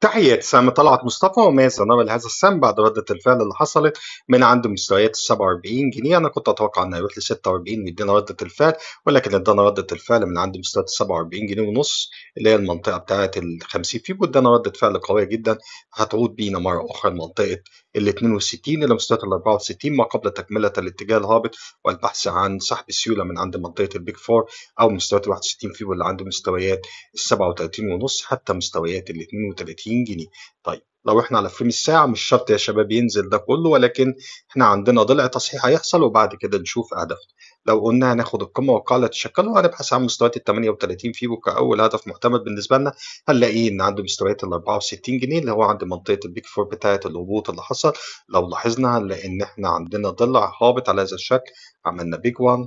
تحية سامي طلعت مصطفى وماذا نرى لهذا السام بعد ردة الفعل اللي حصلت من عند مستويات ال 47 جنيه أنا كنت أتوقع إنها يروح ل 46 ويدينا ردة الفعل ولكن ادانا ردة الفعل من عند مستويات ال 47 جنيه ونص اللي هي المنطقة بتاعة ال 50 فيبو ادانا ردة فعل قوية جدا هتعود بينا مرة أخرى لمنطقة ال 62 إلى مستويات ال 64 ما قبل تكملة الاتجاه الهابط والبحث عن سحب السيولة من عند منطقة البيك فور أو مستويات ال 61 فيبو اللي عند مستويات ال 37 ونص حتى مستويات ال 32 جنيه طيب لو احنا فريم الساعه مش شرط يا شباب ينزل ده كله ولكن احنا عندنا ضلع تصحيح هيحصل وبعد كده نشوف اهدافنا لو قلنا هناخد القمه والقاع اللي تشكله وهنبحث عن مستويات ال 38 فيبو كاول هدف معتمد بالنسبه لنا هنلاقيه ان عنده مستويات ال 64 جنيه اللي هو عند منطقه البيك فور بتاعه الهبوط اللي حصل لو لاحظنا هنلاقي ان احنا عندنا ضلع هابط على هذا الشكل عملنا بيج 1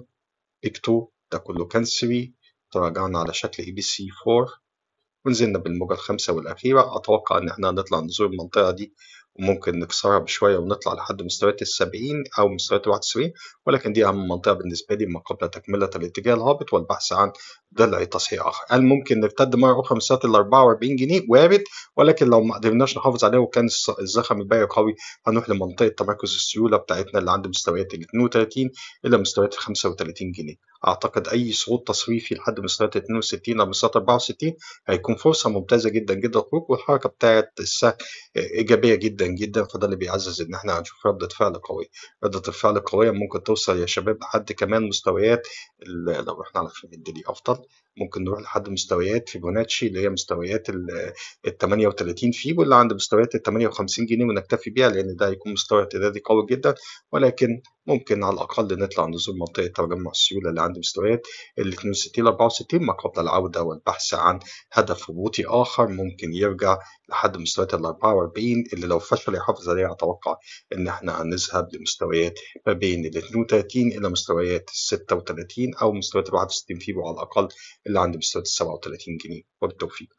بيج 2 ده كله كان 3 تراجعنا على شكل اي بي سي 4 ونزلنا بالموجة الخامسة والأخيرة أتوقع إن إحنا هنطلع نزور المنطقة دي وممكن نكسرها بشوية ونطلع لحد مستويات السبعين أو مستويات الواحد وتسعين ولكن دي أهم منطقة بالنسبة لي ما قبل تكملة الاتجاه الهابط والبحث عن درع تصحيح آخر هل ممكن نرتد مرة أخرى مستويات ال 44 جنيه وارد ولكن لو ما قدرناش نحافظ عليه وكان الزخم الباقي قوي هنروح لمنطقة تمركز السيولة بتاعتنا اللي عند مستويات ال 32 إلى مستويات ال 35 جنيه اعتقد اي صعود تصريفي لحد مستويات 62 او مستويات 64 هيكون فرصه ممتازه جدا جدا للخروج والحركه بتاعت السهم ايجابيه جدا جدا فده اللي بيعزز ان احنا هنشوف رده فعل قويه رده الفعل القويه ممكن توصل يا شباب لحد كمان مستويات لو احنا على فيلم الديلي افضل ممكن نروح لحد مستويات فيبوناتشي اللي هي مستويات ال 38 فيبو اللي عند مستويات ال 58 جنيه ونكتفي بيها لان ده هيكون مستوى اعتدادي قوي جدا ولكن ممكن على الاقل نطلع نزور منطقه تجمع السيوله اللي عند مستويات ال 62 64 ما قبل العوده والبحث عن هدف هبوطي اخر ممكن يرجع لحد مستويات ال 44 اللي لو فشل يحافظ عليها اتوقع ان احنا هنذهب لمستويات ما بين ال 32 الى مستويات ال 36 او مستويات ال 61 فيبو على الاقل اللي عند مستويات ال 37 جنيه وبالتوفيق.